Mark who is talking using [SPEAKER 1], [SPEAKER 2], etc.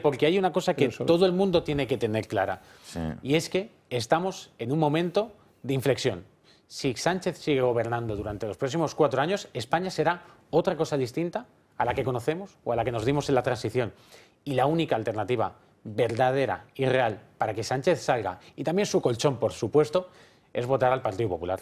[SPEAKER 1] porque hay una cosa que todo el mundo tiene que tener clara. Y es que estamos en un momento de inflexión. Si Sánchez sigue gobernando durante los próximos cuatro años, España será otra cosa distinta a la que conocemos o a la que nos dimos en la transición. Y la única alternativa verdadera y real para que Sánchez salga, y también su colchón, por supuesto, es votar al Partido Popular.